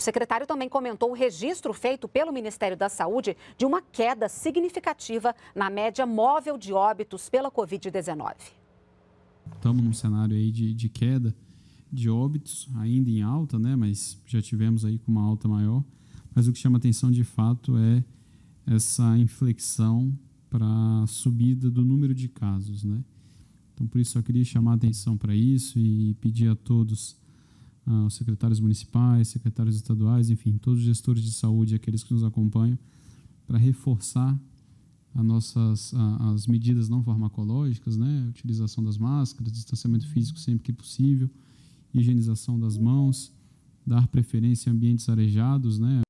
O secretário também comentou o registro feito pelo Ministério da Saúde de uma queda significativa na média móvel de óbitos pela Covid-19. Estamos num cenário aí de, de queda de óbitos, ainda em alta, né? mas já tivemos aí com uma alta maior. Mas o que chama atenção de fato é essa inflexão para a subida do número de casos. Né? Então, por isso, eu queria chamar atenção para isso e pedir a todos os secretários municipais, secretários estaduais, enfim, todos os gestores de saúde, aqueles que nos acompanham, para reforçar as nossas a, as medidas não farmacológicas, né? Utilização das máscaras, distanciamento físico sempre que possível, higienização das mãos, dar preferência a ambientes arejados, né?